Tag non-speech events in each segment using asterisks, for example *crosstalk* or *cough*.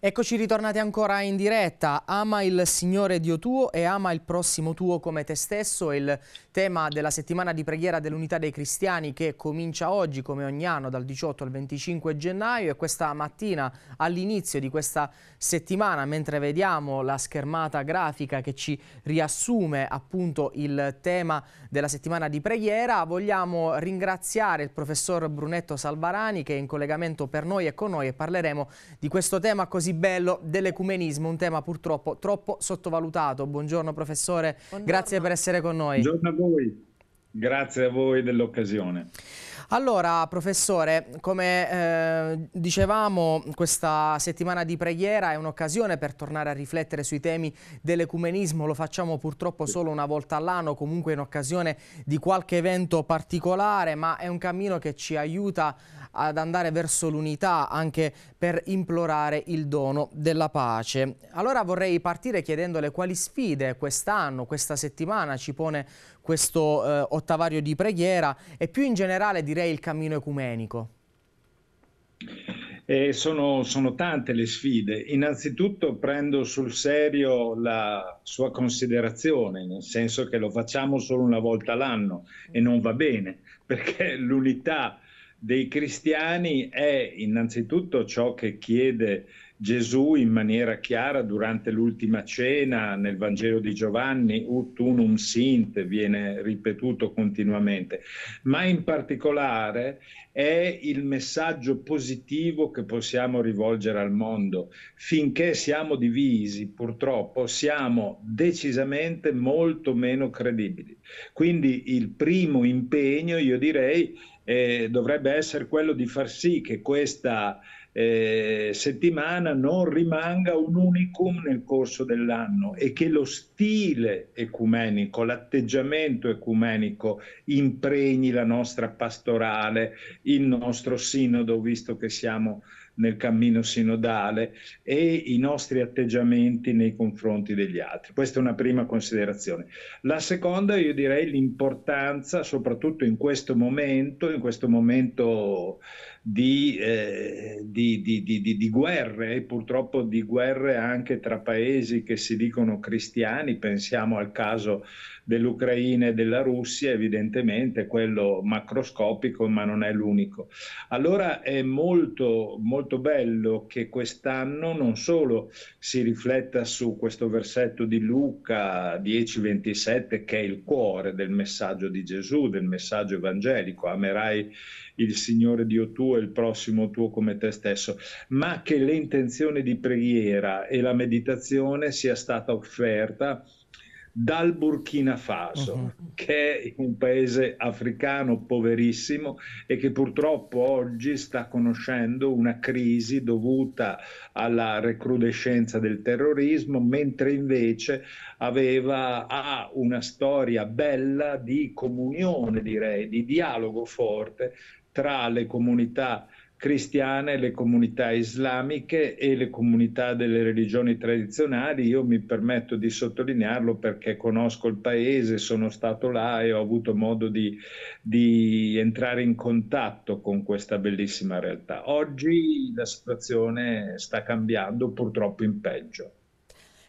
Eccoci ritornati ancora in diretta. Ama il Signore Dio tuo e ama il prossimo tuo come te stesso. È il tema della settimana di preghiera dell'unità dei cristiani che comincia oggi, come ogni anno, dal 18 al 25 gennaio. E questa mattina, all'inizio di questa settimana, mentre vediamo la schermata grafica che ci riassume appunto il tema della settimana di preghiera, vogliamo ringraziare il professor Brunetto Salvarani che è in collegamento per noi e con noi e parleremo di questo tema così bello dell'ecumenismo, un tema purtroppo troppo sottovalutato. Buongiorno professore, Buongiorno. grazie per essere con noi. Buongiorno a voi, grazie a voi dell'occasione. Allora, professore, come eh, dicevamo, questa settimana di preghiera è un'occasione per tornare a riflettere sui temi dell'ecumenismo, lo facciamo purtroppo solo una volta all'anno, comunque in occasione di qualche evento particolare, ma è un cammino che ci aiuta ad andare verso l'unità anche per implorare il dono della pace. Allora vorrei partire chiedendole quali sfide quest'anno, questa settimana ci pone questo eh, ottavario di preghiera e più in generale di direi il cammino ecumenico? Eh, sono, sono, tante le sfide. Innanzitutto prendo sul serio la sua considerazione, nel senso che lo facciamo solo una volta l'anno e non va bene, *laughs* perché l'unità dei cristiani è innanzitutto ciò che chiede Gesù in maniera chiara durante l'ultima cena nel Vangelo di Giovanni, ut unum sint, viene ripetuto continuamente, ma in particolare è il messaggio positivo che possiamo rivolgere al mondo. Finché siamo divisi, purtroppo, siamo decisamente molto meno credibili. Quindi il primo impegno, io direi, eh, dovrebbe essere quello di far sì che questa eh, settimana non rimanga un unicum nel corso dell'anno e che lo stile ecumenico, l'atteggiamento ecumenico impregni la nostra pastorale, il nostro sinodo, visto che siamo nel cammino sinodale e i nostri atteggiamenti nei confronti degli altri. Questa è una prima considerazione. La seconda, io direi, l'importanza, soprattutto in questo momento, in questo momento di eh, di, di, di, di, guerre e purtroppo di guerre anche tra paesi che si dicono cristiani, pensiamo al caso dell'Ucraina e della Russia, evidentemente quello macroscopico, ma non è l'unico. Allora è molto, molto bello che quest'anno non solo si rifletta su questo versetto di Luca 10:27, che è il cuore del messaggio di Gesù, del messaggio evangelico, amerai il Signore Dio tuo e il prossimo tuo come te stesso, stesso, ma che l'intenzione di preghiera e la meditazione sia stata offerta dal Burkina Faso, uh-huh. che è un paese africano poverissimo e che purtroppo oggi sta conoscendo una crisi dovuta alla recrudescenza del terrorismo, mentre invece aveva, ha una storia bella di comunione, direi, di dialogo forte tra le comunità cristiane, le comunità islamiche e le comunità delle religioni tradizionali. Io mi permetto di sottolinearlo perché conosco il paese, sono stato là e ho avuto modo di, di entrare in contatto con questa bellissima realtà. Oggi la situazione sta cambiando purtroppo in peggio.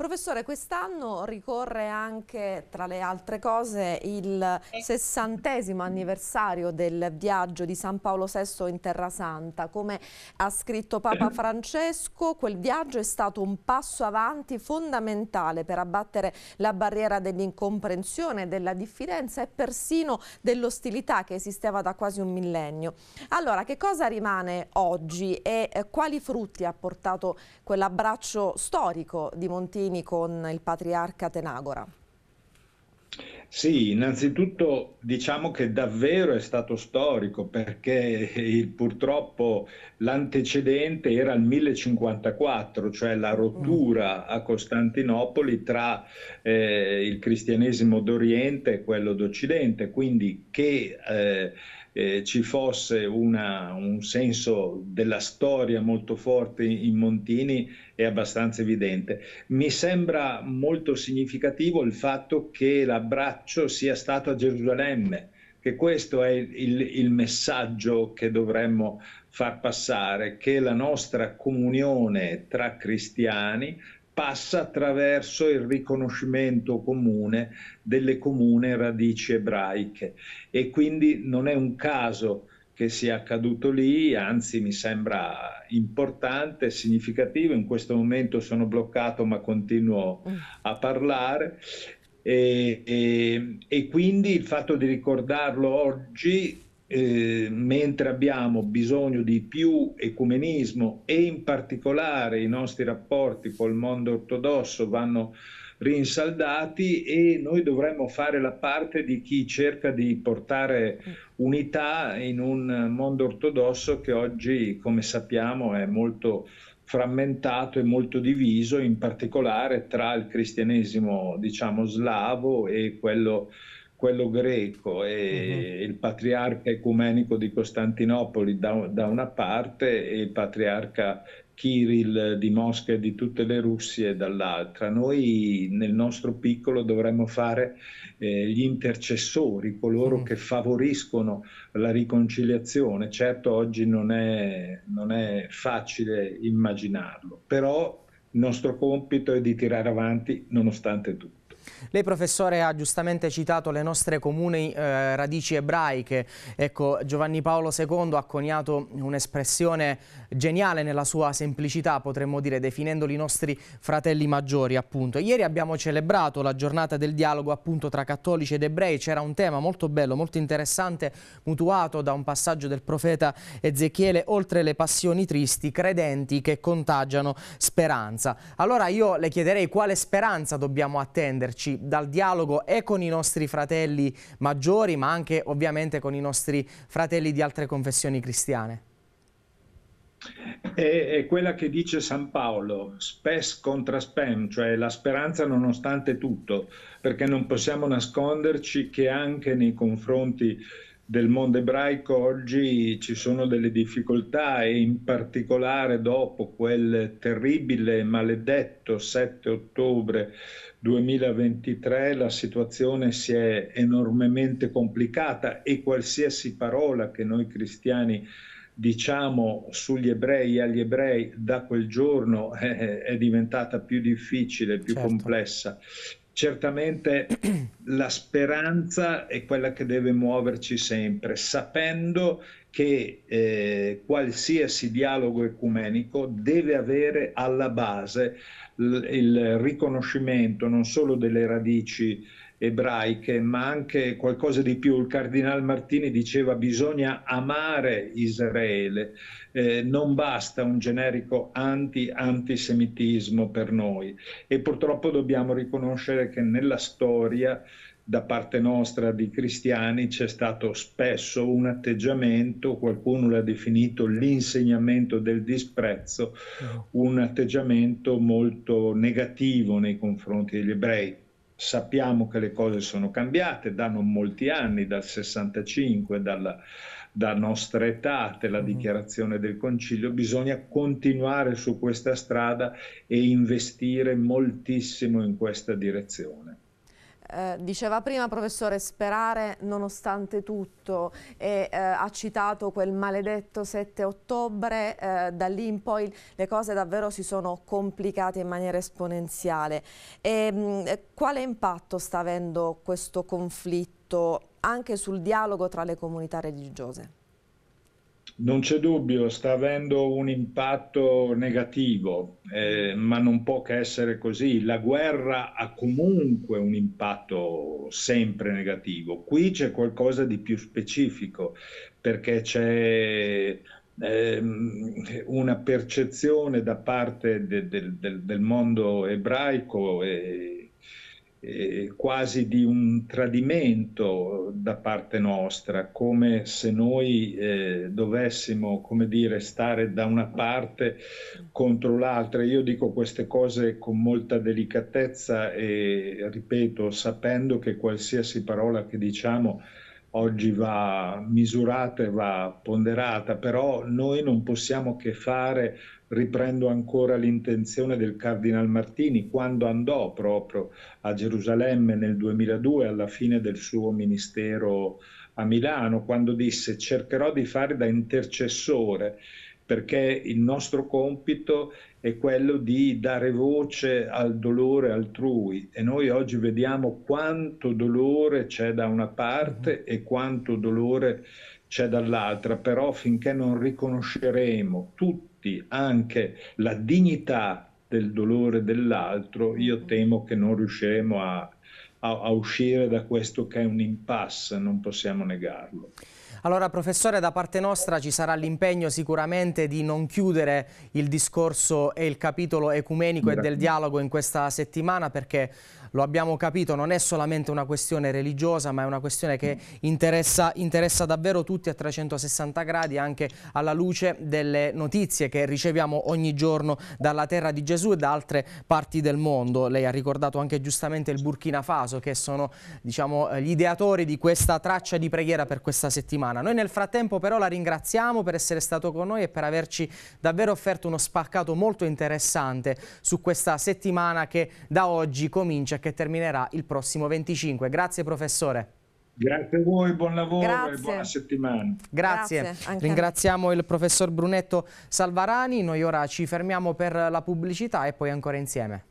Professore, quest'anno ricorre anche, tra le altre cose, il sessantesimo anniversario del viaggio di San Paolo VI in Terra Santa. Come ha scritto Papa *clears throat* Francesco, quel viaggio è stato un passo avanti fondamentale per abbattere la barriera dell'incomprensione, della diffidenza e persino dell'ostilità che esisteva da quasi un millennio. Allora, che cosa rimane oggi e quali frutti ha portato quell'abbraccio storico di Montini Frattini con il patriarca Tenagora. Sì, innanzitutto diciamo che davvero è stato storico perché il, purtroppo l'antecedente era il 1054, cioè la rottura a Costantinopoli tra eh, il cristianesimo d'Oriente e quello d'Occidente, quindi che eh, eh, ci fosse una, un senso della storia molto forte in Montini è abbastanza evidente. Mi sembra molto significativo il fatto che l'abbraccio sia stato a Gerusalemme, che questo è il, il messaggio che dovremmo far passare, che la nostra comunione tra cristiani passa attraverso il riconoscimento comune delle comune radici ebraiche e quindi non è un caso che sia accaduto lì, anzi mi sembra importante, significativo, in questo momento sono bloccato ma continuo a parlare e, e, e quindi il fatto di ricordarlo oggi eh, mentre abbiamo bisogno di più ecumenismo e in particolare i nostri rapporti col mondo ortodosso vanno rinsaldati e noi dovremmo fare la parte di chi cerca di portare unità in un mondo ortodosso che oggi, come sappiamo, è molto frammentato e molto diviso, in particolare tra il cristianesimo, diciamo, slavo e quello quello greco e uh-huh. il patriarca ecumenico di Costantinopoli da, da, una parte e il patriarca Kirill di Mosca e di tutte le Russie dall'altra. Noi nel nostro piccolo dovremmo fare eh, gli intercessori, coloro uh-huh. che favoriscono la riconciliazione. Certo oggi non è, non è facile immaginarlo, però il nostro compito è di tirare avanti nonostante tutto. Lei professore ha giustamente citato le nostre comuni eh, radici ebraiche, ecco Giovanni Paolo II ha coniato un'espressione geniale nella sua semplicità potremmo dire definendoli i nostri fratelli maggiori appunto. Ieri abbiamo celebrato la giornata del dialogo appunto tra cattolici ed ebrei, c'era un tema molto bello, molto interessante, mutuato da un passaggio del profeta Ezechiele, oltre le passioni tristi, credenti che contagiano speranza. Allora io le chiederei quale speranza dobbiamo attenderci riunirci dal dialogo e con i nostri fratelli maggiori, ma anche ovviamente con i nostri fratelli di altre confessioni cristiane? È, quella che dice San Paolo, spes contra spem, cioè la speranza nonostante tutto, perché non possiamo nasconderci che anche nei confronti del mondo ebraico oggi ci sono delle difficoltà e in particolare dopo quel terribile, maledetto 7 ottobre 2023 la situazione si è enormemente complicata e qualsiasi parola che noi cristiani diciamo sugli ebrei e agli ebrei da quel giorno è, eh, eh, è diventata più difficile, più certo. complessa. Certamente la speranza è quella che deve muoverci sempre, sapendo che eh, qualsiasi dialogo ecumenico deve avere alla base il riconoscimento non solo delle radici ebraiche, ma anche qualcosa di più. Il cardinal Martini diceva bisogna amare Israele, eh, non basta un generico anti-antisemitismo per noi e purtroppo dobbiamo riconoscere che nella storia da parte nostra di cristiani c'è stato spesso un atteggiamento, qualcuno l'ha definito l'insegnamento del disprezzo, certo. un atteggiamento molto negativo nei confronti degli ebrei. Sappiamo che le cose sono cambiate da non molti anni, dal 65, dalla, da nostra età, la mm-hmm. dichiarazione del Concilio, bisogna continuare su questa strada e investire moltissimo in questa direzione. Eh, diceva prima professore sperare nonostante tutto e eh, ha citato quel maledetto 7 ottobre, eh, da lì in poi le cose davvero si sono complicate in maniera esponenziale. E, mh, mm, eh, quale impatto sta avendo questo conflitto anche sul dialogo tra le comunità religiose? Non c'è dubbio, sta avendo un impatto negativo, eh, ma non può che essere così. La guerra ha comunque un impatto sempre negativo. Qui c'è qualcosa di più specifico, perché c'è ehm, una percezione da parte de, de, de, del mondo ebraico e eh, quasi di un tradimento da parte nostra, come se noi eh, dovessimo, come dire, stare da una parte contro l'altra. Io dico queste cose con molta delicatezza e, ripeto, sapendo che qualsiasi parola che diciamo oggi va misurata e va ponderata, però noi non possiamo che fare, riprendo ancora l'intenzione del Cardinal Martini, quando andò proprio a Gerusalemme nel 2002, alla fine del suo ministero a Milano, quando disse cercherò di fare da intercessore perché il nostro compito è quello di dare voce al dolore altrui e noi oggi vediamo quanto dolore c'è da una parte mm-hmm. e quanto dolore c'è dall'altra, però finché non riconosceremo tutti anche la dignità del dolore dell'altro, io mm-hmm. temo che non riusciremo a, a, a uscire da questo che è un impasse, non possiamo negarlo. Allora professore da parte nostra ci sarà l'impegno sicuramente di non chiudere il discorso e il capitolo ecumenico Grazie. e del dialogo in questa settimana perché lo abbiamo capito, non è solamente una questione religiosa, ma è una questione che interessa, interessa davvero tutti a 360 gradi, anche alla luce delle notizie che riceviamo ogni giorno dalla terra di Gesù e da altre parti del mondo. Lei ha ricordato anche giustamente il Burkina Faso, che sono diciamo, eh, gli ideatori di questa traccia di preghiera per questa settimana. Noi nel frattempo però la ringraziamo per essere stato con noi e per averci davvero offerto uno spaccato molto interessante su questa settimana che da oggi comincia che terminerà il prossimo 25. Grazie professore. Grazie a voi, buon lavoro Grazie. e buona settimana. Grazie. Grazie Ringraziamo il professor Brunetto Salvarani. Noi ora ci fermiamo per la pubblicità e poi ancora insieme.